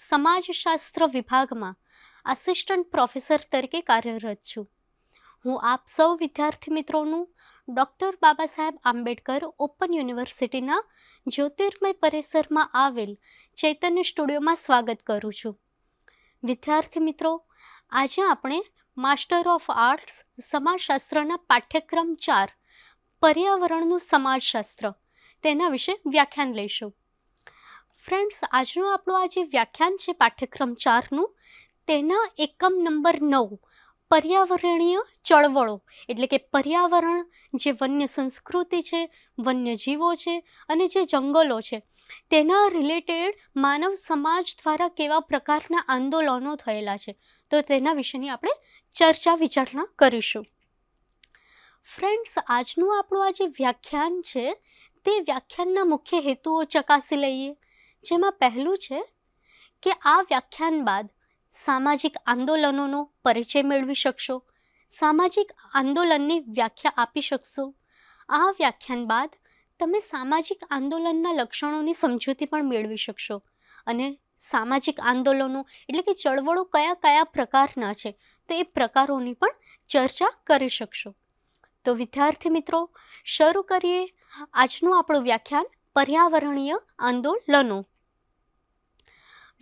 સમાજશાસ્ત્ર વિભાગમાં assistant professor તરીકે કાર્યરત છું હું આપ સૌ વિદ્યાર્થી મિત્રોનું ડૉક્ટર બાબા સાહેબ આંબેડકર ઓપન યુનિવર્સિટીના જ્યોતિર્મય પરિસરમાં આવેલ ચૈતન્ય સ્ટુડિયોમાં સ્વાગત કરું છું વિદ્યાર્થી મિત્રો આજે આપણે માસ્ટર ઓફ આર્ટ્સ સમાજશાસ્ત્રના પાઠ્યક્રમ ચાર પર્યાવરણનું સમાજશાસ્ત્ર તેના વિશે વ્યાખ્યાન લઈશું ફ્રેન્ડ્સ આજનું આપણું આ જે વ્યાખ્યાન છે પાઠ્યક્રમ ચારનું તેના એકમ નંબર નવ પર્યાવરણીય ચળવળો એટલે કે પર્યાવરણ જે વન્ય સંસ્કૃતિ છે વન્ય જીવો છે અને જે જંગલો છે તેના રિલેટેડ માનવ સમાજ દ્વારા કેવા પ્રકારના આંદોલનો થયેલા છે તો તેના વિશેની આપણે ચર્ચા વિચારણા કરીશું ફ્રેન્ડ્સ આજનું આપણું આ જે વ્યાખ્યાન છે તે વ્યાખ્યાનના મુખ્ય હેતુઓ ચકાસી લઈએ જેમાં પહેલું છે કે આ વ્યાખ્યાન બાદ સામાજિક આંદોલનોનો પરિચય મેળવી શકશો સામાજિક આંદોલનની વ્યાખ્યા આપી શકશો આ વ્યાખ્યાન બાદ તમે સામાજિક આંદોલનના લક્ષણોની સમજૂતી પણ મેળવી શકશો અને સામાજિક આંદોલનો એટલે કે ચળવળો કયા કયા પ્રકારના છે તો એ પ્રકારોની પણ ચર્ચા કરી શકશો તો વિદ્યાર્થી મિત્રો શરૂ કરીએ આજનું આપણું વ્યાખ્યાન પર્યાવરણીય આંદોલનો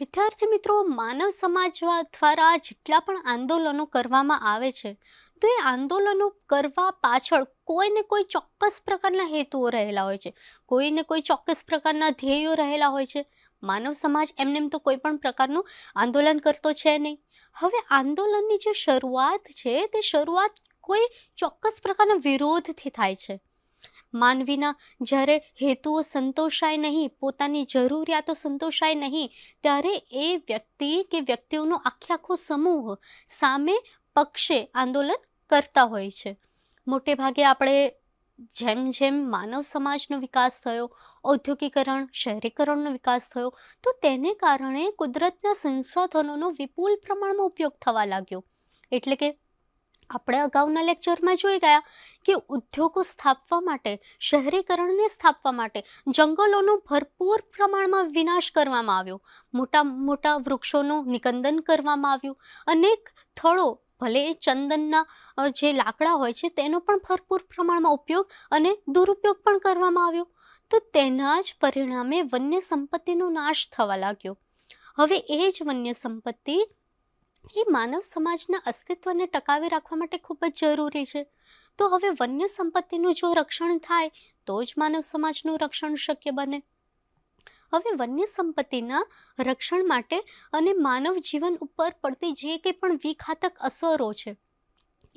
વિદ્યાર્થી મિત્રો માનવ સમાજ દ્વારા જેટલા પણ આંદોલનો કરવામાં આવે છે તો એ આંદોલનો કરવા પાછળ કોઈને કોઈ ચોક્કસ પ્રકારના હેતુઓ રહેલા હોય છે કોઈને કોઈ ચોક્કસ પ્રકારના ધ્યેયો રહેલા હોય છે માનવ સમાજ એમને તો કોઈ પણ પ્રકારનું આંદોલન કરતો છે નહીં હવે આંદોલનની જે શરૂઆત છે તે શરૂઆત કોઈ ચોક્કસ પ્રકારના વિરોધથી થાય છે માનવીના જ્યારે હેતુઓ સંતોષાય નહીં પોતાની જરૂરિયાતો સંતોષાય નહીં ત્યારે એ વ્યક્તિ કે વ્યક્તિઓનો આખે આખો સમૂહ સામે પક્ષે આંદોલન કરતા હોય છે મોટે ભાગે આપણે જેમ જેમ માનવ સમાજનો વિકાસ થયો ઔદ્યોગિકરણ શહેરીકરણનો વિકાસ થયો તો તેને કારણે કુદરતના સંસાધનોનો વિપુલ પ્રમાણમાં ઉપયોગ થવા લાગ્યો એટલે કે આપણે અગાઉના લેક્ચરમાં જોઈ ગયા કે ઉદ્યોગો સ્થાપવા માટે શહેરીકરણને સ્થાપવા માટે જંગલોનો ભરપૂર પ્રમાણમાં વિનાશ કરવામાં આવ્યો મોટા મોટા વૃક્ષોનું નિકંદન કરવામાં આવ્યું અનેક થળો ભલે એ ચંદનના જે લાકડા હોય છે તેનો પણ ભરપૂર પ્રમાણમાં ઉપયોગ અને દુરુપયોગ પણ કરવામાં આવ્યો તો તેના જ પરિણામે વન્ય સંપત્તિનો નાશ થવા લાગ્યો હવે એ જ વન્ય સંપત્તિ એ માનવ સમાજના અસ્તિત્વને ટકાવી રાખવા માટે ખૂબ જ જરૂરી છે તો હવે વન્ય સંપત્તિનું જો રક્ષણ થાય તો જ માનવ સમાજનું રક્ષણ શક્ય બને હવે વન્ય સંપત્તિના રક્ષણ માટે અને માનવ જીવન ઉપર પડતી જે કંઈ પણ વિઘાતક અસરો છે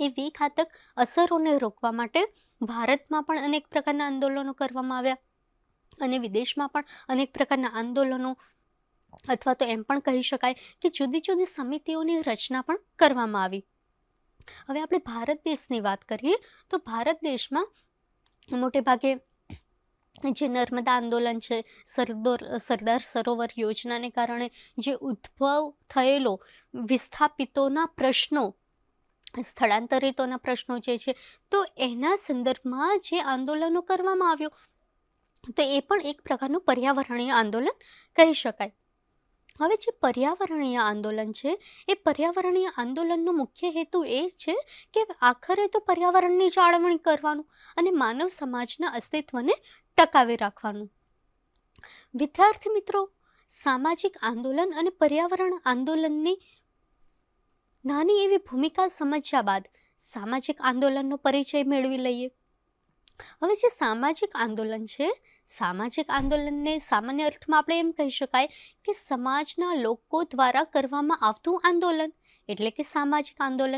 એ વિઘાતક અસરોને રોકવા માટે ભારતમાં પણ અનેક પ્રકારના આંદોલનો કરવામાં આવ્યા અને વિદેશમાં પણ અનેક પ્રકારના આંદોલનો અથવા તો એમ પણ કહી શકાય કે જુદી જુદી સમિતિઓની રચના પણ કરવામાં આવી હવે આપણે ભારત દેશની વાત કરીએ તો ભારત દેશમાં મોટે ભાગે જે નર્મદા આંદોલન છે સરદોર સરદાર સરોવર યોજનાને કારણે જે ઉદ્ભવ થયેલો વિસ્થાપિતોના પ્રશ્નો સ્થળાંતરિતોના પ્રશ્નો જે છે તો એના સંદર્ભમાં જે આંદોલનો કરવામાં આવ્યો તો એ પણ એક પ્રકારનું પર્યાવરણીય આંદોલન કહી શકાય હવે જે પર્યાવરણીય આંદોલન છે એ પર્યાવરણીય આંદોલનનો મુખ્ય હેતુ એ છે કે આખરે તો પર્યાવરણની જાળવણી કરવાનું અને માનવ સમાજના અસ્તિત્વને ટકાવી રાખવાનું વિદ્યાર્થી મિત્રો સામાજિક આંદોલન અને પર્યાવરણ આંદોલનની નાની એવી ભૂમિકા સમજ્યા બાદ સામાજિક આંદોલનનો પરિચય મેળવી લઈએ હવે જે સામાજિક આંદોલન છે સામાજિક આંદોલનને સામાન્ય અર્થમાં આપણે એમ કહી શકાય કે સમાજના લોકો દ્વારા કરવામાં આવતું આંદોલન એટલે કે સામાજિક આંદોલન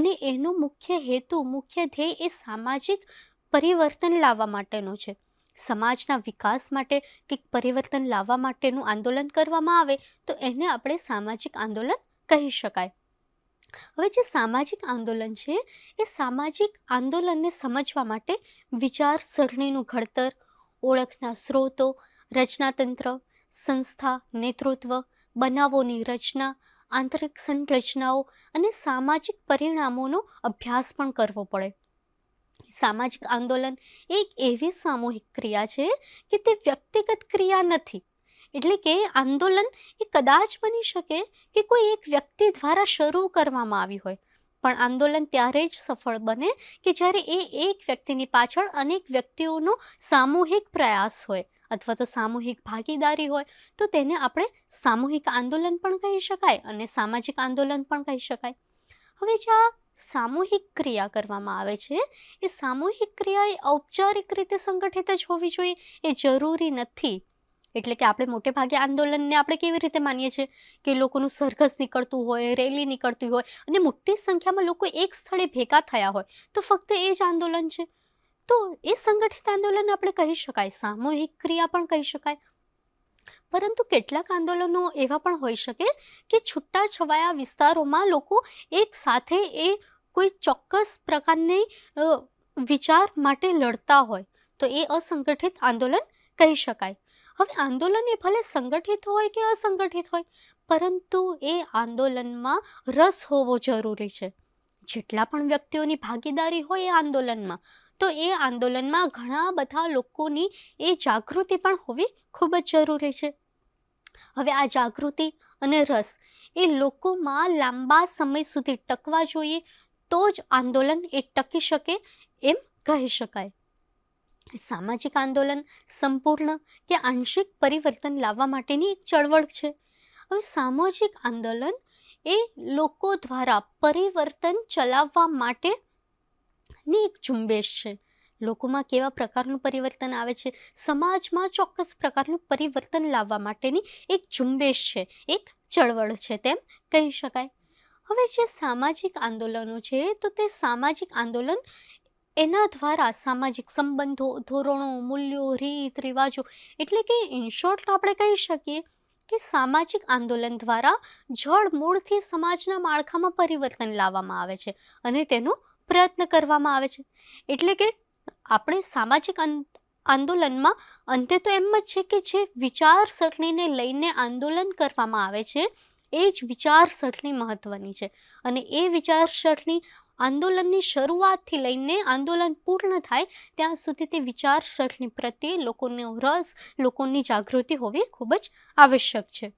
અને એનો મુખ્ય હેતુ મુખ્ય ધ્યેય એ સામાજિક પરિવર્તન લાવવા માટેનો છે સમાજના વિકાસ માટે કે પરિવર્તન લાવવા માટેનું આંદોલન કરવામાં આવે તો એને આપણે સામાજિક આંદોલન કહી શકાય હવે જે સામાજિક આંદોલન છે એ સામાજિક આંદોલનને સમજવા માટે વિચારસરણીનું ઘડતર ઓળખના સ્ત્રોતો રચનાતંત્ર સંસ્થા નેતૃત્વ બનાવોની રચના આંતરિક સંરચનાઓ અને સામાજિક પરિણામોનો અભ્યાસ પણ કરવો પડે સામાજિક આંદોલન એક એવી સામૂહિક ક્રિયા છે કે તે વ્યક્તિગત ક્રિયા નથી એટલે કે આંદોલન એ કદાચ બની શકે કે કોઈ એક વ્યક્તિ દ્વારા શરૂ કરવામાં આવ્યું હોય પણ આંદોલન ત્યારે જ સફળ બને કે જ્યારે એ એક વ્યક્તિની પાછળ અનેક વ્યક્તિઓનો સામૂહિક પ્રયાસ હોય અથવા તો સામૂહિક ભાગીદારી હોય તો તેને આપણે સામૂહિક આંદોલન પણ કહી શકાય અને સામાજિક આંદોલન પણ કહી શકાય હવે જે આ સામૂહિક ક્રિયા કરવામાં આવે છે એ સામૂહિક ક્રિયા એ ઔપચારિક રીતે સંગઠિત જ હોવી જોઈએ એ જરૂરી નથી એટલે કે આપણે મોટે ભાગે આંદોલનને આપણે કેવી રીતે માનીએ છીએ કે લોકોનું સરઘસ નીકળતું હોય રેલી નીકળતી હોય અને મોટી સંખ્યામાં લોકો એક સ્થળે ભેગા થયા હોય તો ફક્ત એ જ આંદોલન છે તો એ સંગઠિત આંદોલન આપણે કહી શકાય સામૂહિક ક્રિયા પણ કહી શકાય પરંતુ કેટલાક આંદોલનો એવા પણ હોઈ શકે કે છૂટા છવાયા વિસ્તારોમાં લોકો એક સાથે એ કોઈ ચોક્કસ પ્રકારની વિચાર માટે લડતા હોય તો એ અસંગઠિત આંદોલન કહી શકાય હવે આંદોલન એ ભલે સંગઠિત હોય કે અસંગઠિત હોય પરંતુ એ આંદોલનમાં રસ હોવો જરૂરી છે જેટલા પણ વ્યક્તિઓની ભાગીદારી હોય એ આંદોલનમાં તો એ આંદોલનમાં ઘણા બધા લોકોની એ જાગૃતિ પણ હોવી ખૂબ જ જરૂરી છે હવે આ જાગૃતિ અને રસ એ લોકોમાં લાંબા સમય સુધી ટકવા જોઈએ તો જ આંદોલન એ ટકી શકે એમ કહી શકાય સામાજિક આંદોલન સંપૂર્ણ કે આંશિક પરિવર્તન લાવવા માટેની એક ચળવળ છે હવે સામાજિક આંદોલન એ લોકો દ્વારા પરિવર્તન ચલાવવા માટેની એક ઝુંબેશ છે લોકોમાં કેવા પ્રકારનું પરિવર્તન આવે છે સમાજમાં ચોક્કસ પ્રકારનું પરિવર્તન લાવવા માટેની એક ઝુંબેશ છે એક ચળવળ છે તેમ કહી શકાય હવે જે સામાજિક આંદોલનો છે તો તે સામાજિક આંદોલન એના દ્વારા સામાજિક સંબંધો ધોરણો મૂલ્યો રીત રિવાજો એટલે કે ઇનશોર્ટ આપણે કહી શકીએ કે સામાજિક આંદોલન દ્વારા જળ મૂળથી સમાજના માળખામાં પરિવર્તન લાવવામાં આવે છે અને તેનો પ્રયત્ન કરવામાં આવે છે એટલે કે આપણે સામાજિક આંદોલનમાં અંતે તો એમ જ છે કે જે વિચારસરણીને લઈને આંદોલન કરવામાં આવે છે એ જ વિચારસરણી મહત્ત્વની છે અને એ વિચારસરણી આંદોલનની શરૂઆતથી લઈને આંદોલન પૂર્ણ થાય ત્યાં સુધી તે વિચારસરણી પ્રત્યે લોકોનો રસ લોકોની જાગૃતિ હોવી ખૂબ જ આવશ્યક છે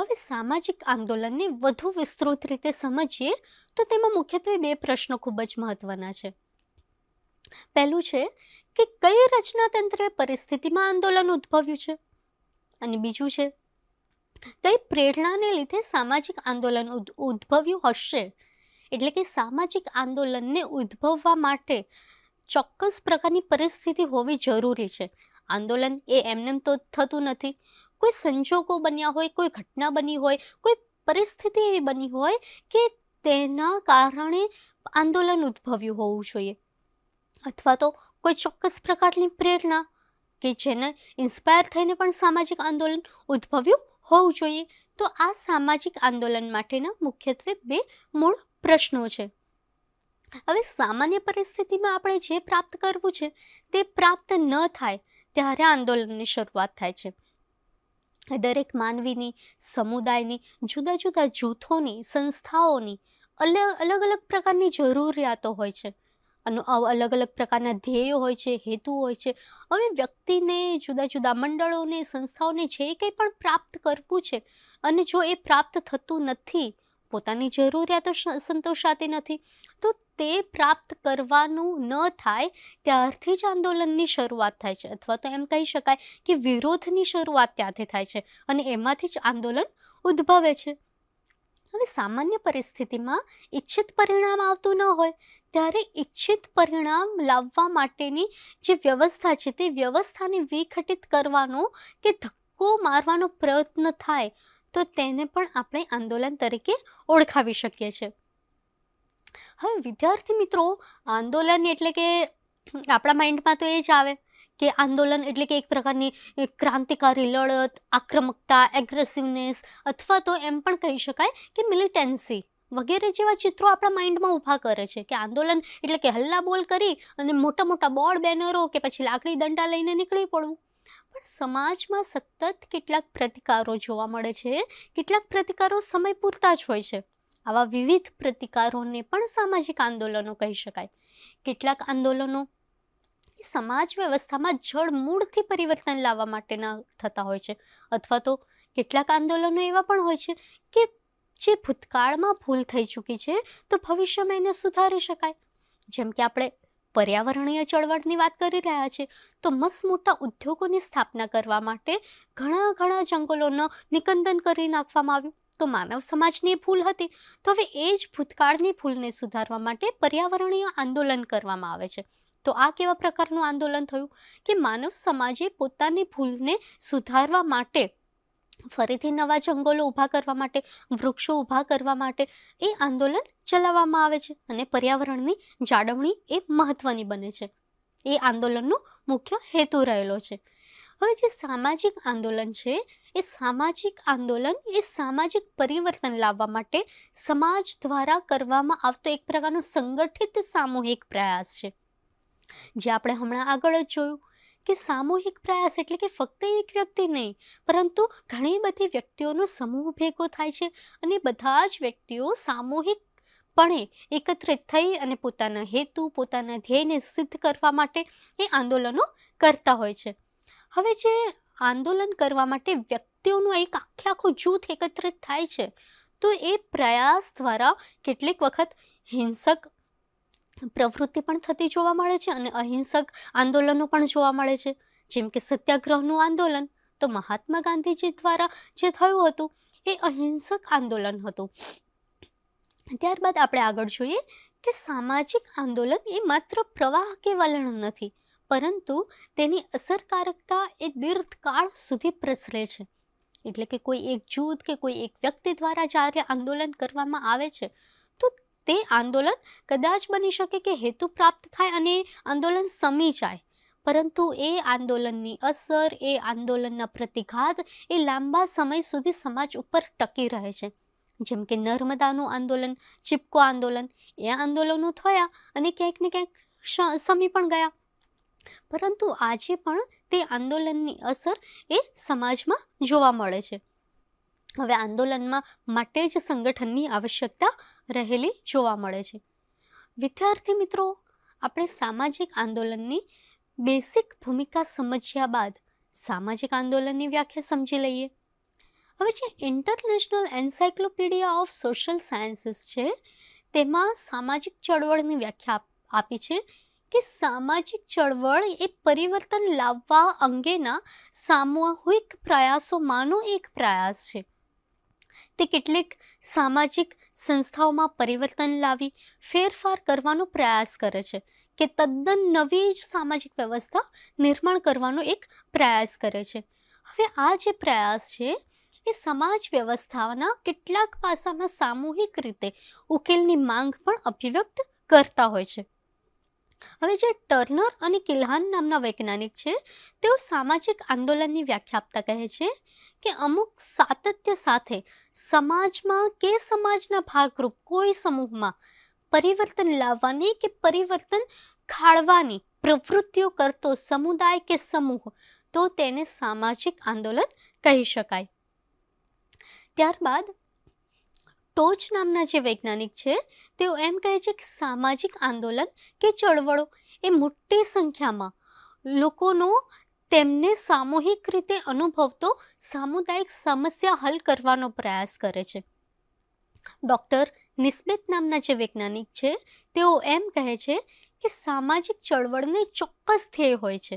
હવે સામાજિક આંદોલનને વધુ વિસ્તૃત રીતે સમજીએ તો તેમાં મુખ્યત્વે બે પ્રશ્નો ખૂબ જ મહત્વના છે પહેલું છે કે કઈ રચનાતંત્રે પરિસ્થિતિમાં આંદોલન ઉદ્ભવ્યું છે અને બીજું છે કઈ પ્રેરણાને લીધે સામાજિક આંદોલન ઉદ્ભવ્યું હશે એટલે કે સામાજિક આંદોલનને ઉદ્ભવવા માટે ચોક્કસ પ્રકારની પરિસ્થિતિ હોવી જરૂરી છે આંદોલન એ એમનેમ તો થતું નથી કોઈ સંજોગો બન્યા હોય કોઈ ઘટના બની હોય કોઈ પરિસ્થિતિ એવી બની હોય કે તેના કારણે આંદોલન ઉદ્ભવ્યું હોવું જોઈએ અથવા તો કોઈ ચોક્કસ પ્રકારની પ્રેરણા કે જેને ઇન્સ્પાયર થઈને પણ સામાજિક આંદોલન ઉદ્ભવ્યું હોવું જોઈએ તો આ સામાજિક આંદોલન માટેના મુખ્યત્વે બે મૂળ પ્રશ્નો છે હવે સામાન્ય પરિસ્થિતિમાં આપણે જે પ્રાપ્ત કરવું છે તે પ્રાપ્ત ન થાય ત્યારે આંદોલનની શરૂઆત થાય છે દરેક માનવીની સમુદાયની જુદા જુદા જૂથોની સંસ્થાઓની અલગ અલગ અલગ પ્રકારની જરૂરિયાતો હોય છે અને અલગ અલગ પ્રકારના ધ્યેયો હોય છે હેતુ હોય છે અને વ્યક્તિને જુદા જુદા મંડળોને સંસ્થાઓને જે કંઈ પણ પ્રાપ્ત કરવું છે અને જો એ પ્રાપ્ત થતું નથી પોતાની જરૂરિયાતો સંતોષાતી નથી તો તે પ્રાપ્ત કરવાનું ન થાય ત્યારથી જ આંદોલનની શરૂઆત થાય છે અથવા તો એમ કહી શકાય કે વિરોધની શરૂઆત ત્યાંથી થાય છે અને એમાંથી જ આંદોલન ઉદ્ભવે છે હવે સામાન્ય પરિસ્થિતિમાં ઈચ્છિત પરિણામ આવતું ન હોય ત્યારે ઈચ્છિત પરિણામ લાવવા માટેની જે વ્યવસ્થા છે તે વ્યવસ્થાને વિઘટિત કરવાનો કે ધક્કો મારવાનો પ્રયત્ન થાય તો તેને પણ આપણે આંદોલન તરીકે ઓળખાવી શકીએ છીએ હવે વિદ્યાર્થી મિત્રો આંદોલન એટલે કે આપણા માઇન્ડમાં તો એ જ આવે કે આંદોલન એટલે કે એક પ્રકારની ક્રાંતિકારી લડત આક્રમકતા એગ્રેસિવનેસ અથવા તો એમ પણ કહી શકાય કે મિલિટેન્સી વગેરે જેવા ચિત્રો આપણા માઇન્ડમાં ઊભા કરે છે કે આંદોલન એટલે કે હલ્લા બોલ કરી અને મોટા મોટા બોર્ડ બેનરો કે પછી લાકડી દંડા લઈને નીકળી પડવું પણ સમાજમાં સતત કેટલાક પ્રતિકારો જોવા મળે છે કેટલાક પ્રતિકારો સમય પૂરતા જ હોય છે આવા વિવિધ પ્રતિકારોને પણ સામાજિક આંદોલનો કહી શકાય કેટલાક આંદોલનો સમાજ વ્યવસ્થામાં જળ પરિવર્તન લાવવા માટેના થતા હોય છે અથવા તો કેટલાક આંદોલનો એવા પણ હોય છે કે જે ભૂતકાળમાં ભૂલ થઈ ચૂકી છે તો ભવિષ્યમાં એને સુધારી શકાય જેમ કે આપણે પર્યાવરણીય ચળવળની વાત કરી રહ્યા છે તો મસ્ત મોટા ઉદ્યોગોની સ્થાપના કરવા માટે ઘણા ઘણા જંગલોનો નિકંદન કરી નાખવામાં આવ્યું તો માનવ સમાજની ભૂલ હતી તો હવે એ જ ભૂતકાળની ભૂલને સુધારવા માટે પર્યાવરણીય આંદોલન કરવામાં આવે છે તો આ કેવા પ્રકારનું આંદોલન થયું કે માનવ સમાજે પોતાની ભૂલને સુધારવા માટે ફરીથી નવા જંગલો ઊભા કરવા માટે વૃક્ષો ઊભા કરવા માટે એ આંદોલન ચલાવવામાં આવે છે અને પર્યાવરણની જાળવણી એ મહત્ત્વની બને છે એ આંદોલનનો મુખ્ય હેતુ રહેલો છે હવે જે સામાજિક આંદોલન છે એ સામાજિક આંદોલન એ સામાજિક પરિવર્તન લાવવા માટે સમાજ દ્વારા કરવામાં આવતો એક પ્રકારનો સંગઠિત સામૂહિક પ્રયાસ છે જે આપણે હમણાં આગળ જ જોયું કે સામૂહિક પ્રયાસ એટલે કે ફક્ત એક વ્યક્તિ નહીં પરંતુ ઘણી બધી વ્યક્તિઓનો સમૂહ ભેગો થાય છે અને બધા જ વ્યક્તિઓ સામૂહિક પણે એકત્રિત થઈ અને પોતાના હેતુ પોતાના ધ્યેયને સિદ્ધ કરવા માટે એ આંદોલનો કરતા હોય છે હવે જે આંદોલન કરવા માટે વ્યક્તિઓનું એક આખે આખું જૂથ એકત્રિત થાય છે તો એ પ્રયાસ દ્વારા કેટલીક વખત હિંસક પ્રવૃત્તિ પણ થતી જોવા મળે છે અને અહિંસક આંદોલનો પણ જોવા મળે છે જેમ કે સત્યાગ્રહનું આંદોલન તો મહાત્મા ગાંધીજી દ્વારા જે થયું હતું એ અહિંસક આંદોલન હતું ત્યારબાદ આપણે આગળ જોઈએ કે સામાજિક આંદોલન એ માત્ર પ્રવાહ કે વલણ નથી પરંતુ તેની અસરકારકતા એ દીર્ઘકાળ સુધી પ્રસરે છે એટલે કે કોઈ એક જૂથ કે કોઈ એક વ્યક્તિ દ્વારા જ્યારે આંદોલન કરવામાં આવે છે તે આંદોલન કદાચ બની શકે કે હેતુ પ્રાપ્ત થાય અને આંદોલન સમી જાય પરંતુ એ આંદોલનની અસર એ આંદોલનના પ્રતિઘાત એ લાંબા સમય સુધી સમાજ ઉપર ટકી રહે છે જેમ કે નર્મદાનું આંદોલન ચિપકો આંદોલન એ આંદોલનો થયા અને ક્યાંક ને ક્યાંક સમી પણ ગયા પરંતુ આજે પણ તે આંદોલનની અસર એ સમાજમાં જોવા મળે છે હવે આંદોલનમાં માટે જ સંગઠનની આવશ્યકતા રહેલી જોવા મળે છે વિદ્યાર્થી મિત્રો આપણે સામાજિક આંદોલનની બેસિક ભૂમિકા સમજ્યા બાદ સામાજિક આંદોલનની વ્યાખ્યા સમજી લઈએ હવે જે international encyclopaedia of social sciences છે તેમાં સામાજિક ચળવળની વ્યાખ્યા આપી છે કે સામાજિક ચળવળ એ પરિવર્તન લાવવા અંગેના સામૂહિક પ્રયાસોમાંનો એક પ્રયાસ છે તે કેટલીક સામાજિક સંસ્થાઓમાં પરિવર્તન લાવી ફેરફાર કરવાનો પ્રયાસ કરે છે કે તદ્દન નવી જ સામાજિક વ્યવસ્થા નિર્માણ કરવાનો એક પ્રયાસ કરે છે હવે આ જે પ્રયાસ છે એ સમાજ વ્યવસ્થાના કેટલાક પાસામાં સામૂહિક રીતે ઉકેલની માંગ પણ અભિવ્યક્ત કરતા હોય છે હવે જે ટર્નર અને કિલ્હાન નામના વૈજ્ઞાનિક છે તેઓ સામાજિક આંદોલનની વ્યાખ્યા આપતા કહે છે કે અમુક સાતત્ય સાથે સમાજમાં કે સમાજના ભાગરૂપ કોઈ સમૂહમાં પરિવર્તન લાવવાની કે પરિવર્તન ખાળવાની પ્રવૃત્તિઓ કરતો સમુદાય કે સમૂહ તો તેને સામાજિક આંદોલન કહી શકાય ત્યારબાદ ટોચ નામના જે વૈજ્ઞાનિક છે તેઓ એમ કહે છે કે સામાજિક આંદોલન કે ચળવળો એ મોટી સંખ્યામાં લોકોનો તેમને સામૂહિક રીતે અનુભવતો સામુદાયિક સમસ્યા હલ કરવાનો પ્રયાસ કરે છે ડૉક્ટર નિસ્મિત નામના જે વૈજ્ઞાનિક છે તેઓ એમ કહે છે કે સામાજિક ચળવળને ચોક્કસ ધ્યેય હોય છે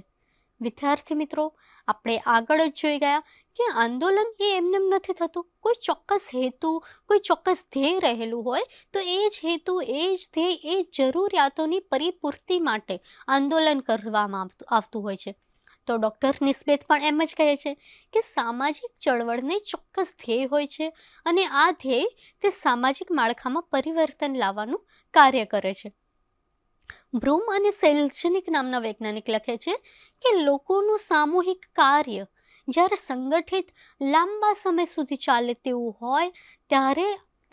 વિદ્યાર્થી મિત્રો આપણે આગળ જ જોઈ ગયા કે આંદોલન એ એમને નથી થતું કોઈ ચોક્કસ હેતુ કોઈ ચોક્કસ ધ્યેય રહેલું હોય તો એ જ હેતુ એ જ ધ્યેય એ જરૂરિયાતોની પરિપૂર્તિ માટે આંદોલન કરવામાં આવતું હોય છે તો ડૉક્ટર નિસ્બેત પણ એમ જ કહે છે કે સામાજિક ચળવળને ચોક્કસ ધ્યેય હોય છે અને આ ધ્યેય તે સામાજિક માળખામાં પરિવર્તન લાવવાનું કાર્ય કરે છે બ્રૂમ અને સેલ્જનિક નામના વૈજ્ઞાનિક લખે છે કે લોકોનું સામૂહિક કાર્ય જ્યારે સંગઠિત લાંબા સમય સુધી ચાલે તેવું હોય ત્યારે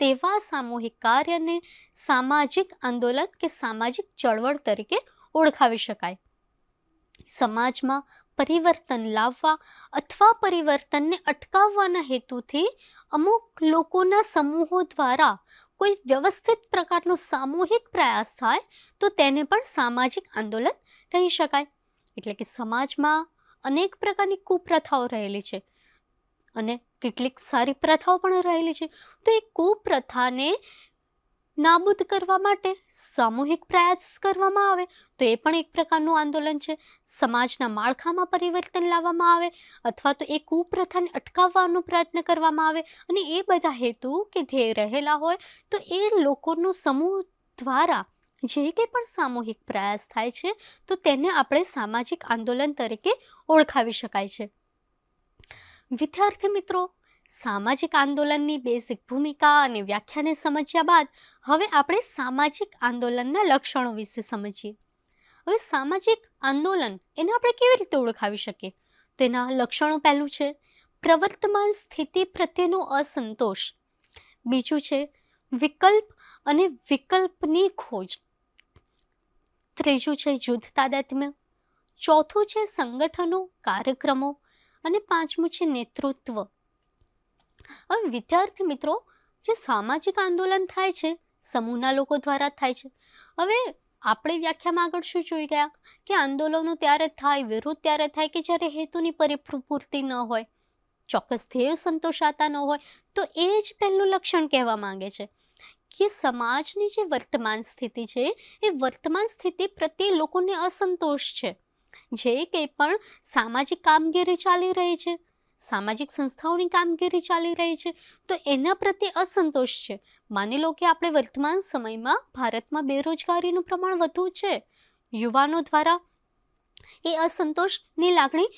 તેવા સામૂહિક કાર્યને સામાજિક આંદોલન કે સામાજિક ચળવળ તરીકે ઓળખાવી શકાય સમાજમાં પરિવર્તન લાવવા અથવા પરિવર્તનને અટકાવવાના હેતુથી અમુક લોકોના સમૂહો દ્વારા કોઈ વ્યવસ્થિત પ્રકારનો સામૂહિક પ્રયાસ થાય તો તેને પણ સામાજિક આંદોલન કહી શકાય એટલે કે સમાજમાં અનેક પ્રકારની કુપ્રથાઓ રહેલી છે અને કેટલીક સારી પ્રથાઓ પણ રહેલી છે તો એ કુપ્રથાને નાબૂદ કરવા માટે સામૂહિક પ્રયાસ કરવામાં આવે તો એ પણ એક પ્રકારનું આંદોલન છે સમાજના માળખામાં પરિવર્તન લાવવામાં આવે અથવા તો એ કુપ્રથાને અટકાવવાનો પ્રયત્ન કરવામાં આવે અને એ બધા હેતુ કે ધ્યેય રહેલા હોય તો એ લોકોનું સમૂહ દ્વારા જે કંઈ પણ સામૂહિક પ્રયાસ થાય છે તો તેને આપણે સામાજિક આંદોલન તરીકે ઓળખાવી શકાય છે વિદ્યાર્થી મિત્રો સામાજિક આંદોલનની બેઝિક ભૂમિકા અને વ્યાખ્યાને સમજ્યા બાદ હવે આપણે સામાજિક આંદોલનના લક્ષણો વિશે સમજીએ હવે સામાજિક આંદોલન એને આપણે કેવી રીતે ઓળખાવી શકીએ તેના લક્ષણો પહેલું છે પ્રવર્તમાન સ્થિતિ પ્રત્યેનો અસંતોષ બીજું છે વિકલ્પ અને વિકલ્પની ખોજ ત્રીજું છે જૂથ તાદાત્મ્ય ચોથું છે સંગઠનો કાર્યક્રમો અને પાંચમું છે નેતૃત્વ હવે વિદ્યાર્થી મિત્રો જે સામાજિક આંદોલન થાય છે સમૂહના લોકો દ્વારા થાય છે હવે આપણે વ્યાખ્યામાં આગળ શું જોઈ ગયા કે આંદોલનો ત્યારે થાય વિરોધ ત્યારે થાય કે જ્યારે હેતુની પરિપૂર્તિ ન હોય ચોક્કસ ધ્યેય સંતોષાતા ન હોય તો એ જ પહેલું લક્ષણ કહેવા માંગે છે કે સમાજની જે વર્તમાન સ્થિતિ છે એ વર્તમાન સ્થિતિ પ્રત્યે લોકોને અસંતોષ છે જે કંઈ પણ સામાજિક કામગીરી ચાલી રહી છે સામાજિક સંસ્થાઓની કામગીરી ચાલી રહી છે તો એના પ્રત્યે અસંતોષ છે માની લો કે આપણે વર્તમાન સમયમાં ભારતમાં બેરોજગારીનું પ્રમાણ વધુ છે યુવાનો દ્વારા એ અસંતોષની લાગણી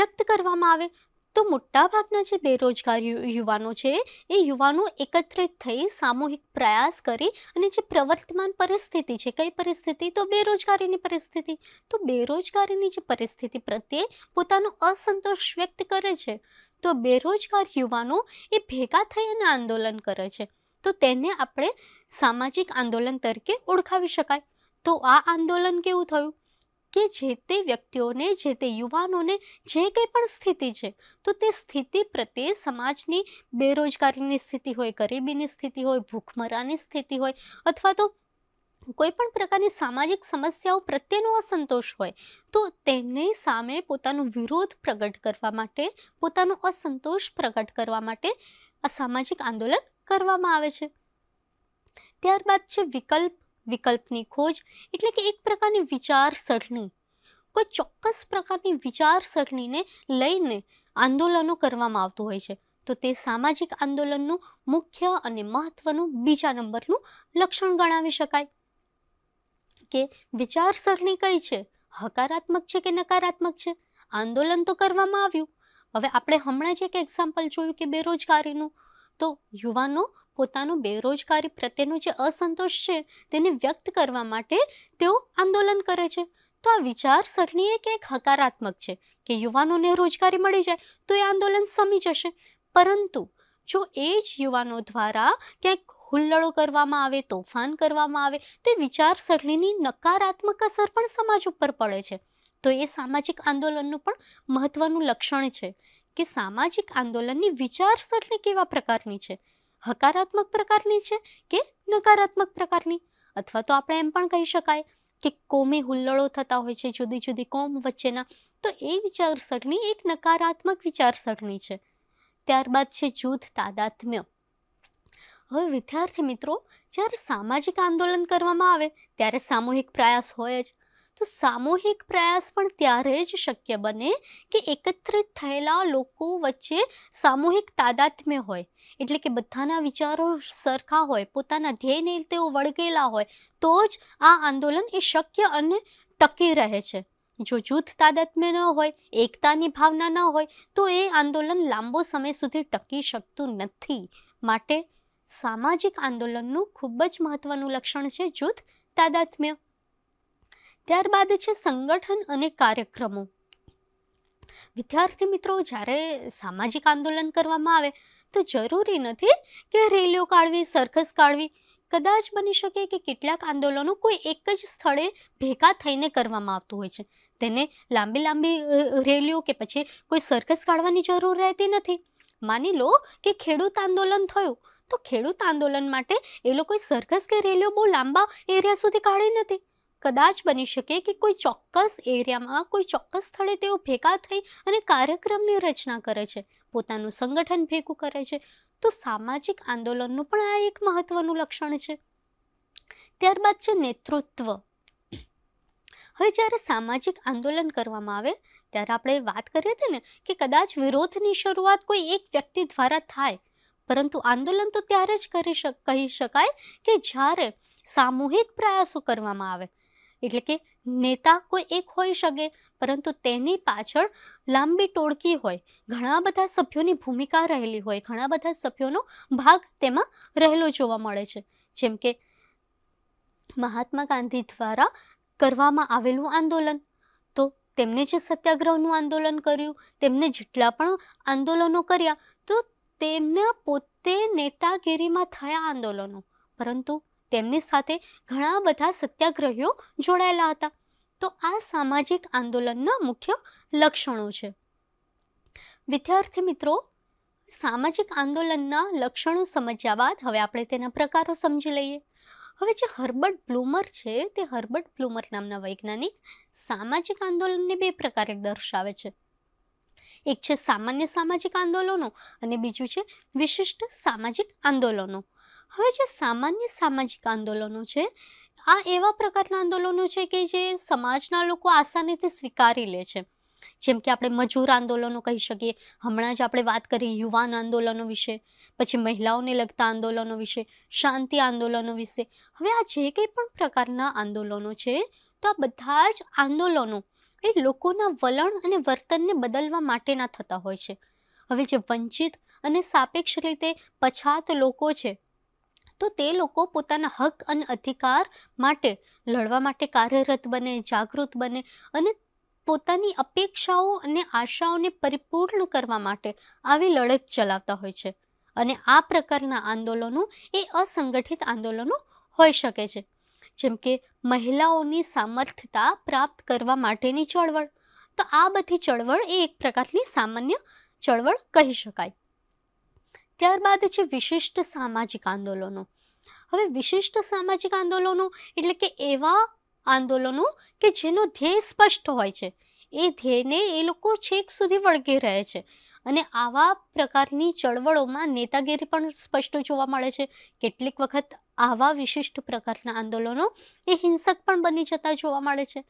વ્યક્ત કરવામાં આવે તો મોટાભાગના જે બેરોજગાર યુવાનો છે એ યુવાનો એકત્રિત થઈ સામૂહિક પ્રયાસ કરી અને જે પ્રવર્તમાન પરિસ્થિતિ છે કઈ પરિસ્થિતિ તો બેરોજગારીની પરિસ્થિતિ તો બેરોજગારીની જે પરિસ્થિતિ પ્રત્યે પોતાનો અસંતોષ વ્યક્ત કરે છે તો બેરોજગાર યુવાનો એ ભેગા થઈ અને આંદોલન કરે છે તો તેને આપણે સામાજિક આંદોલન તરીકે ઓળખાવી શકાય તો આ આંદોલન કેવું થયું કે જે તે વ્યક્તિઓને જે તે યુવાનોને જે કંઈ પણ સ્થિતિ છે તો તે સ્થિતિ પ્રત્યે સમાજની બેરોજગારીની સ્થિતિ હોય ગરીબીની સ્થિતિ હોય ભૂખમરાની સ્થિતિ હોય અથવા તો કોઈ પણ પ્રકારની સામાજિક સમસ્યાઓ પ્રત્યેનો અસંતોષ હોય તો તેની સામે પોતાનો વિરોધ પ્રગટ કરવા માટે પોતાનો અસંતોષ પ્રગટ કરવા માટે આ સામાજિક આંદોલન કરવામાં આવે છે ત્યારબાદ છે વિકલ્પ વિકલ્પની ખોજ એટલે કે એક પ્રકારની વિચારસરણી કોઈ ચોક્કસ પ્રકારની વિચારસરણીને લઈને આંદોલનો કરવામાં આવતું હોય છે તો તે સામાજિક આંદોલનનું મુખ્ય અને મહત્વનું બીજા નંબરનું લક્ષણ ગણાવી શકાય કે વિચારસરણી કઈ છે હકારાત્મક છે કે નકારાત્મક છે આંદોલન તો કરવામાં આવ્યું હવે આપણે હમણાં જ એક એક્ઝામ્પલ જોયું કે બેરોજગારીનું તો યુવાનો પોતાનું બેરોજગારી પ્રત્યેનો જે અસંતોષ છે તેને વ્યક્ત કરવા માટે તેઓ આંદોલન કરે છે તો આ વિચારસરણી એ ક્યાંક હકારાત્મક છે કે યુવાનોને રોજગારી મળી જાય તો એ આંદોલન સમી જશે પરંતુ જો એ જ યુવાનો દ્વારા ક્યાંક હુલ્લડો કરવામાં આવે તોફાન કરવામાં આવે તો એ વિચારસરણીની નકારાત્મક અસર પણ સમાજ ઉપર પડે છે તો એ સામાજિક આંદોલનનું પણ મહત્વનું લક્ષણ છે કે સામાજિક આંદોલનની વિચારસરણી કેવા પ્રકારની છે હકારાત્મક પ્રકારની છે કે નકારાત્મક પ્રકારની અથવા તો આપણે એમ પણ કહી શકાય કે કોમી હુલ્લડો થતા હોય છે જુદી જુદી કોમ વચ્ચેના તો એ વિચારસરણી એક નકારાત્મક વિચારસરણી છે ત્યારબાદ છે જૂથ તાદાત્મ્ય હવે વિદ્યાર્થી મિત્રો જ્યારે સામાજિક આંદોલન કરવામાં આવે ત્યારે સામૂહિક પ્રયાસ હોય જ તો સામૂહિક પ્રયાસ પણ ત્યારે જ શક્ય બને કે એકત્રિત થયેલા લોકો વચ્ચે સામૂહિક તાદાત્મ્ય હોય એટલે કે બધાના વિચારો સરખા હોય પોતાના ધ્યેયને તેઓ વળગેલા હોય તો જ આ આંદોલન એ શક્ય અને ટકી રહે છે જો જૂથ તાદાત્મ્ય ન હોય એકતાની ભાવના ન હોય તો એ આંદોલન લાંબો સમય સુધી ટકી શકતું નથી માટે સામાજિક આંદોલનનું ખૂબ જ મહત્વનું લક્ષણ છે જૂથ તાદાત્મ્ય ત્યારબાદ છે સંગઠન અને કાર્યક્રમો વિદ્યાર્થી મિત્રો જ્યારે સામાજિક આંદોલન કરવામાં આવે તો જરૂરી નથી કે રેલીઓ કાઢવી સરઘસ કાઢવી કદાચ બની શકે કે કેટલાક આંદોલનો કોઈ એક જ સ્થળે ભેગા થઈને કરવામાં આવતું હોય છે તેને લાંબી લાંબી રેલીઓ કે પછી કોઈ સરઘસ કાઢવાની જરૂર રહેતી નથી માની લો કે ખેડૂત આંદોલન થયું તો ખેડૂત આંદોલન માટે એ લોકોએ સરઘસ કે રેલીઓ બહુ લાંબા એરિયા સુધી કાઢી નથી કદાચ બની શકે કે કોઈ ચોક્કસ એરિયામાં કોઈ ચોક્કસ સ્થળે તેઓ ભેગા થઈ અને કાર્યક્રમની રચના કરે છે પોતાનું સંગઠન ભેગું કરે છે તો સામાજિક આંદોલનનું પણ આ એક મહત્વનું લક્ષણ છે ત્યારબાદ છે નેતૃત્વ હવે જ્યારે સામાજિક આંદોલન કરવામાં આવે ત્યારે આપણે વાત કરીએ છીએ ને કે કદાચ વિરોધની શરૂઆત કોઈ એક વ્યક્તિ દ્વારા થાય પરંતુ આંદોલન તો ત્યારે જ કરી શક કહી શકાય કે જ્યારે સામૂહિક પ્રયાસો કરવામાં આવે એટલે કે નેતા કોઈ એક હોઈ શકે પરંતુ તેની પાછળ લાંબી ટોળકી હોય ઘણા બધા સભ્યોની ભૂમિકા રહેલી હોય ઘણા બધા સભ્યોનો ભાગ તેમાં રહેલો જોવા મળે છે જેમ કે મહાત્મા ગાંધી દ્વારા કરવામાં આવેલું આંદોલન તો તેમણે જે સત્યાગ્રહનું આંદોલન કર્યું તેમને જેટલા પણ આંદોલનો કર્યા તો તેમના પોતે નેતાગીરીમાં થયા આંદોલનો પરંતુ તેમની સાથે ઘણા બધા સત્યાગ્રહીઓ જોડાયેલા હતા તો આ સામાજિક આંદોલનના મુખ્ય લક્ષણો છે વિદ્યાર્થી મિત્રો સામાજિક આંદોલનના લક્ષણો સમજ્યા બાદ હવે આપણે તેના પ્રકારો સમજી લઈએ હવે જે હર્બર્ટ બ્લુમર છે તે હર્બર્ટ બ્લુમર નામના વૈજ્ઞાનિક સામાજિક આંદોલનને બે પ્રકારે દર્શાવે છે એક છે સામાન્ય સામાજિક આંદોલનો અને બીજું છે વિશિષ્ટ સામાજિક આંદોલનો હવે જે સામાન્ય સામાજિક આંદોલનો છે આ એવા પ્રકારના આંદોલનો છે કે જે સમાજના લોકો આસાનીથી સ્વીકારી લે છે જેમ કે આપણે મજૂર આંદોલનો કહી શકીએ હમણાં જ આપણે વાત કરી યુવાન આંદોલનો વિશે પછી મહિલાઓને લગતા આંદોલનો વિશે શાંતિ આંદોલનો વિશે હવે આ જે કંઈ પણ પ્રકારના આંદોલનો છે તો આ બધા જ આંદોલનો એ લોકોના વલણ અને વર્તનને બદલવા માટેના થતા હોય છે હવે જે વંચિત અને સાપેક્ષ રીતે પછાત લોકો છે તો તે લોકો પોતાના હક અને અધિકાર માટે લડવા માટે કાર્યરત બને જાગૃત બને અને પોતાની અપેક્ષાઓ અને આશાઓને પરિપૂર્ણ કરવા માટે આવી લડત ચલાવતા હોય છે અને આ પ્રકારના આંદોલનો એ અસંગઠિત આંદોલનો હોઈ શકે છે જેમ કે મહિલાઓની સામર્થતા પ્રાપ્ત કરવા માટેની ચળવળ તો આ બધી ચળવળ એ એક પ્રકારની સામાન્ય ચળવળ કહી શકાય ત્યારબાદ છે વિશિષ્ટ સામાજિક આંદોલનો હવે વિશિષ્ટ સામાજિક આંદોલનો એટલે કે એવા આંદોલનો કે જેનો ધ્યેય સ્પષ્ટ હોય છે એ ધ્યેયને એ લોકો છેક સુધી વળગી રહે છે અને આવા પ્રકારની ચળવળોમાં નેતાગીરી પણ સ્પષ્ટ જોવા મળે છે કેટલીક વખત આવા વિશિષ્ટ પ્રકારના આંદોલનો એ હિંસક પણ બની જતા જોવા મળે છે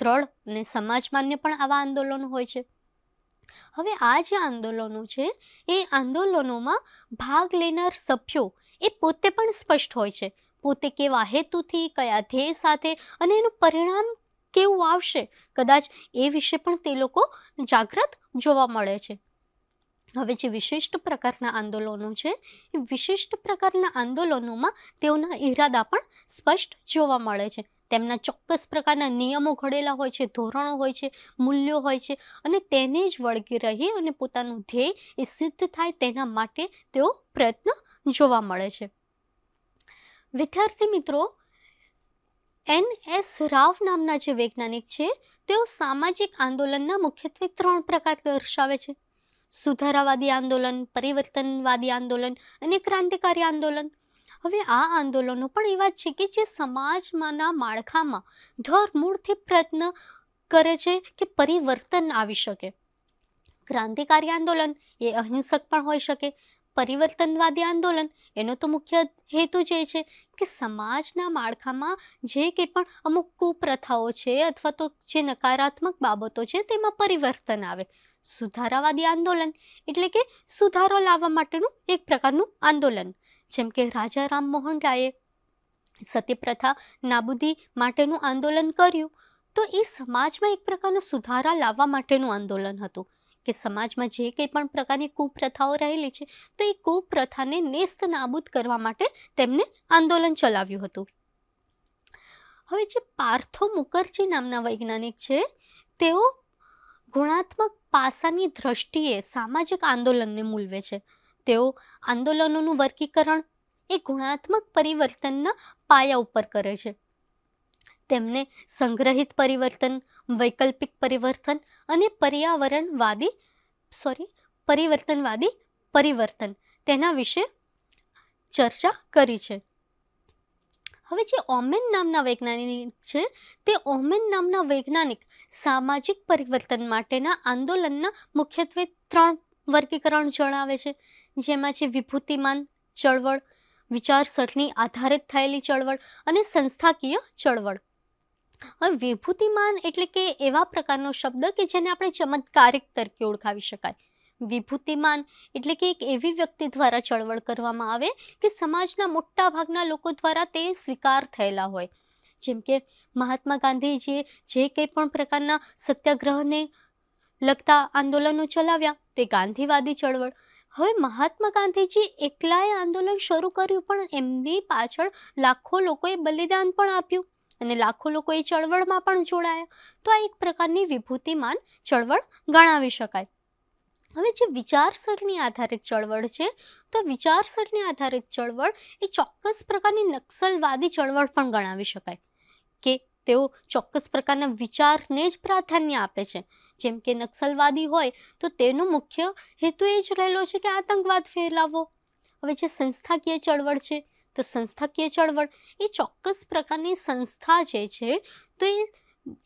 દ્રઢ અને સમાજમાન્ય પણ આવા આંદોલનો હોય છે હવે આ જે આંદોલનો છે એ આંદોલનોમાં ભાગ લેનાર સભ્યો એ પોતે પણ સ્પષ્ટ હોય છે પોતે કેવા હેતુથી કયા ધ્યેય સાથે અને એનું પરિણામ કેવું આવશે કદાચ એ વિશે પણ તે લોકો જાગૃત જોવા મળે છે હવે જે વિશિષ્ટ પ્રકારના આંદોલનો છે એ વિશિષ્ટ પ્રકારના આંદોલનોમાં તેઓના ઈરાદા પણ સ્પષ્ટ જોવા મળે છે તેમના ચોક્કસ પ્રકારના નિયમો ઘડેલા હોય છે ધોરણો હોય છે મૂલ્યો હોય છે અને તેને જ વળગી રહી અને પોતાનું ધ્યેય એ સિદ્ધ થાય તેના માટે તેઓ પ્રયત્ન જોવા મળે છે વિદ્યાર્થી મિત્રો એન એસ રાવ નામના જે વૈજ્ઞાનિક છે તેઓ સામાજિક આંદોલનના મુખ્યત્વે ત્રણ પ્રકાર દર્શાવે છે સુધારાવાદી આંદોલન પરિવર્તનવાદી આંદોલન અને ક્રાંતિકારી આંદોલન હવે આ આંદોલનો પણ એવા છે કે જે સમાજમાંના માળખામાં ધરમૂળથી પ્રયત્ન કરે છે કે પરિવર્તન આવી શકે ક્રાંતિકારી આંદોલન એ અહિંસક પણ હોઈ શકે પરિવર્તનવાદી આંદોલન એનો તો મુખ્ય હેતુ જ એ છે કે સમાજના માળખામાં જે કંઈ પણ અમુક કુપ્રથાઓ છે અથવા તો જે નકારાત્મક બાબતો છે તેમાં પરિવર્તન આવે સુધારાવાદી આંદોલન એટલે કે સુધારો લાવવા માટેનું એક પ્રકારનું આંદોલન જેમ કે રાજા રામ મોહન રાયે સતીપ્રથા નાબૂદી માટેનું આંદોલન કર્યું તો એ સમાજમાં એક પ્રકારનો સુધારા લાવવા માટેનું આંદોલન હતું કે સમાજમાં જે કંઈ પણ પ્રકારની કુપ્રથાઓ રહેલી છે તો એ કુપ્રથાને નેસ્ત નાબૂદ કરવા માટે તેમને આંદોલન ચલાવ્યું હતું હવે જે પાર્થો મુકર્જી નામના વૈજ્ઞાનિક છે તેઓ ગુણાત્મક પાસાની દ્રષ્ટિએ સામાજિક આંદોલનને મૂલવે છે તેઓ આંદોલનોનું વર્ગીકરણ એ ગુણાત્મક પરિવર્તનના પાયા ઉપર કરે છે તેમને સંગ્રહિત પરિવર્તન વૈકલ્પિક પરિવર્તન અને પર્યાવરણવાદી સોરી પરિવર્તનવાદી પરિવર્તન તેના વિશે ચર્ચા કરી છે હવે જે ઓમેન નામના વૈજ્ઞાનિક છે તે ઓમેન નામના વૈજ્ઞાનિક સામાજિક પરિવર્તન માટેના આંદોલનના મુખ્યત્વે ત્રણ વર્ગીકરણ જણાવે છે જેમાં છે વિભૂતિમાન ચળવળ વિચારસરણી આધારિત થયેલી ચળવળ અને સંસ્થાકીય ચળવળ હવે વિભૂતિમાન એટલે કે એવા પ્રકારનો શબ્દ કે જેને આપણે ચમત્કારિક તરીકે ઓળખાવી શકાય વિભૂતિમાન એટલે કે એક એવી વ્યક્તિ દ્વારા ચળવળ કરવામાં આવે કે સમાજના મોટા ભાગના લોકો દ્વારા તે સ્વીકાર થયેલા હોય જેમ કે મહાત્મા ગાંધીજીએ જે કંઈ પણ પ્રકારના સત્યાગ્રહને લગતા આંદોલનો ચલાવ્યા તે ગાંધીવાદી ચળવળ હવે મહાત્મા ગાંધીજી એકલાએ આંદોલન શરૂ કર્યું પણ એમની પાછળ લાખો લોકોએ બલિદાન પણ આપ્યું અને લાખો લોકો એ ચળવળમાં પણ જોડાયા તો આ એક પ્રકારની વિભૂતિમાન ચળવળ ગણાવી શકાય હવે જે વિચારસરણી આધારિત ચળવળ છે તો વિચારસરણી આધારિત ચળવળ એ ચોક્કસ પ્રકારની નક્સલવાદી ચળવળ પણ ગણાવી શકાય કે તેઓ ચોક્કસ પ્રકારના વિચારને જ પ્રાધાન્ય આપે છે જેમ કે નક્સલવાદી હોય તો તેનો મુખ્ય હેતુ એ જ રહેલો છે કે આતંકવાદ ફેલાવો હવે જે સંસ્થાકીય ચળવળ છે તો સંસ્થાકીય ચળવળ એ ચોક્કસ પ્રકારની સંસ્થા જે છે તો એ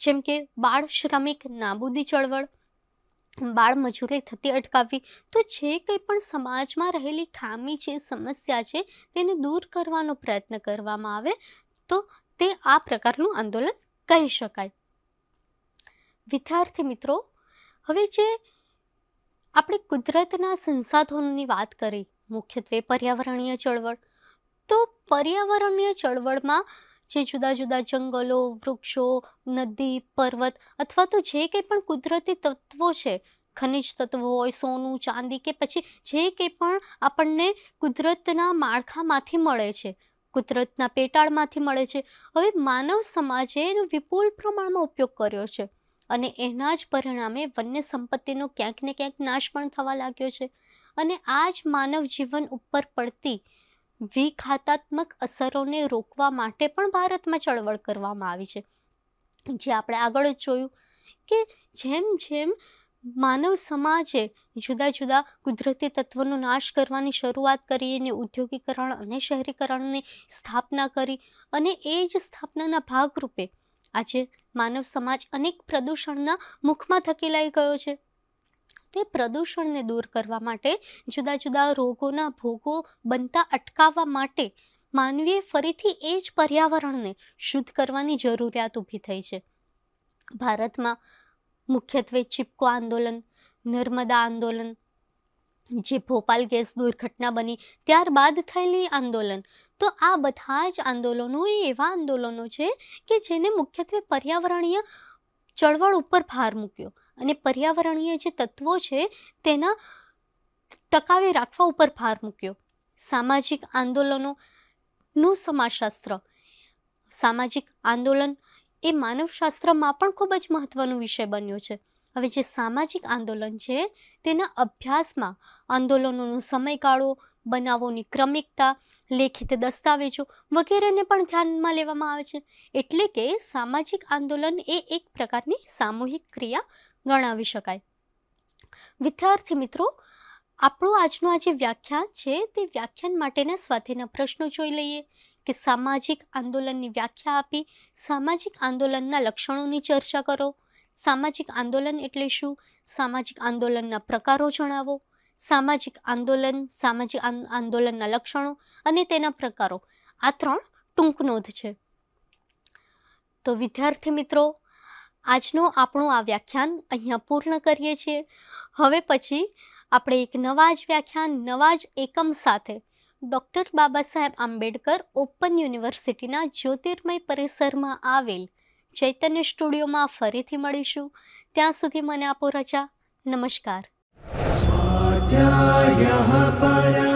જેમ કે બાળ શ્રમિક નાબૂદી ચળવળ બાળ મજૂરી થતી અટકાવવી તો જે કંઈ પણ સમાજમાં રહેલી ખામી છે સમસ્યા છે તેને દૂર કરવાનો પ્રયત્ન કરવામાં આવે તો તે આ પ્રકારનું આંદોલન કહી શકાય વિદ્યાર્થી મિત્રો હવે જે આપણે કુદરતના સંસાધનોની વાત કરી મુખ્યત્વે પર્યાવરણીય ચળવળ તો પર્યાવરણીય ચળવળમાં જે જુદા જુદા જંગલો વૃક્ષો નદી પર્વત અથવા તો જે કંઈ પણ કુદરતી તત્વો છે ખનિજ તત્વો હોય સોનું ચાંદી કે પછી જે કંઈ પણ આપણને કુદરતના માળખામાંથી મળે છે કુદરતના પેટાળમાંથી મળે છે હવે માનવ સમાજે એનો વિપુલ પ્રમાણમાં ઉપયોગ કર્યો છે અને એના જ પરિણામે વન્ય સંપત્તિનો ક્યાંક ને ક્યાંક નાશ પણ થવા લાગ્યો છે અને આ જ માનવ જીવન ઉપર પડતી વિખાતાત્મક અસરોને રોકવા માટે પણ ભારતમાં ચળવળ કરવામાં આવી છે જે આપણે આગળ જોયું કે જેમ જેમ માનવ સમાજે જુદા જુદા કુદરતી તત્વોનો નાશ કરવાની શરૂઆત કરી અને ઉદ્યોગીકરણ અને શહેરીકરણની સ્થાપના કરી અને એ જ સ્થાપનાના ભાગરૂપે આજે માનવ સમાજ અનેક પ્રદૂષણના મુખમાં થકેલાઈ ગયો છે તે પ્રદૂષણને દૂર કરવા માટે જુદા જુદા રોગોના ભોગો બનતા અટકાવવા માટે માનવીએ ફરીથી એ જ પર્યાવરણને શુદ્ધ કરવાની જરૂરિયાત ઊભી થઈ છે ભારતમાં મુખ્યત્વે ચિપકો આંદોલન નર્મદા આંદોલન જે ભોપાલ ગેસ દુર્ઘટના બની ત્યારબાદ થયેલી આંદોલન તો આ બધા જ આંદોલનો એ એવા આંદોલનો છે કે જેને મુખ્યત્વે પર્યાવરણીય ચળવળ ઉપર ભાર મૂક્યો અને પર્યાવરણીય જે તત્વો છે તેના ટકાવી રાખવા ઉપર ભાર મૂક્યો સામાજિક આંદોલનોનું સમાજશાસ્ત્ર સામાજિક આંદોલન એ માનવશાસ્ત્રમાં પણ ખૂબ જ મહત્ત્વનો વિષય બન્યો છે હવે જે સામાજિક આંદોલન છે તેના અભ્યાસમાં આંદોલનોનો સમયગાળો બનાવોની ક્રમિકતા લેખિત દસ્તાવેજો વગેરેને પણ ધ્યાનમાં લેવામાં આવે છે એટલે કે સામાજિક આંદોલન એ એક પ્રકારની સામૂહિક ક્રિયા ગણાવી શકાય વિદ્યાર્થી મિત્રો આપણું આજનું આ જે વ્યાખ્યાન છે તે વ્યાખ્યાન માટેના સ્વાધ્યાયના પ્રશ્નો જોઈ લઈએ કે સામાજિક આંદોલનની વ્યાખ્યા આપી સામાજિક આંદોલનના લક્ષણોની ચર્ચા કરો સામાજિક આંદોલન એટલે શું સામાજિક આંદોલનના પ્રકારો જણાવો સામાજિક આંદોલન સામાજિક આંદોલનના લક્ષણો અને તેના પ્રકારો આ ત્રણ ટૂંક નોંધ છે તો વિદ્યાર્થી મિત્રો આજનું આપણો આ વ્યાખ્યાન અહીંયા પૂર્ણ કરીએ છીએ હવે પછી આપણે એક નવા જ વ્યાખ્યાન નવા જ એકમ સાથે ડૉક્ટર બાબા સાહેબ આંબેડકર ઓપન યુનિવર્સિટીના જ્યોતિર્મય પરિસરમાં આવેલ ચૈતન્ય સ્ટુડિયોમાં ફરીથી મળીશું ત્યાં સુધી મને આપો રજા નમસ્કાર સ્વાધ્યાય